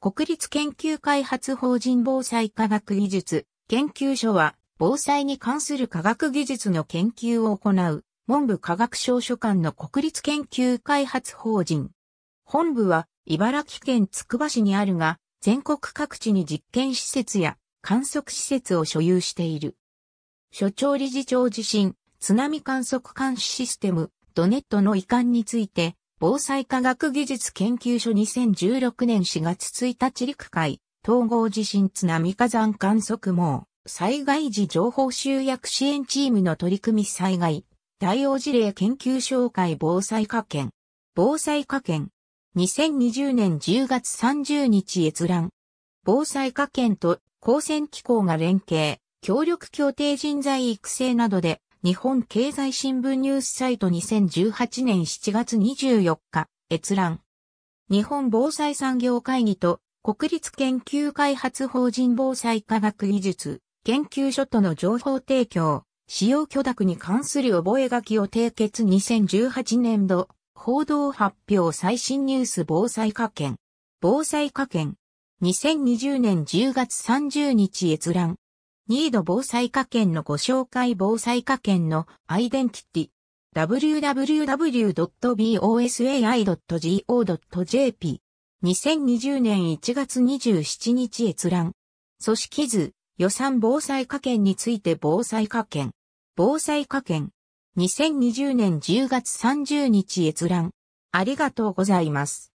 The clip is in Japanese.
国立研究開発法人防災科学技術研究所は、防災に関する科学技術の研究を行う、文部科学省所管の国立研究開発法人。本部は、茨城県つくば市にあるが、全国各地に実験施設や観測施設を所有している。所長理事長自身、津波観測監視システム、ドネットの遺憾について、防災科学技術研究所2016年4月1日陸海統合地震津波火山観測網災害時情報集約支援チームの取り組み災害対応事例研究紹介防災科研防災科研2020年10月30日閲覧防災科研と高専機構が連携協力協定人材育成などで日本経済新聞ニュースサイト2018年7月24日、閲覧。日本防災産業会議と国立研究開発法人防災科学技術研究所との情報提供、使用許諾に関する覚書を締結2018年度報道発表最新ニュース防災科研。防災科研。2020年10月30日閲覧。ニード防災科研のご紹介防災科研のアイデンティティ。www.bosai.go.jp 2020年1月27日閲覧。組織図、予算防災科研について防災科研。防災科研。2020年10月30日閲覧。ありがとうございます。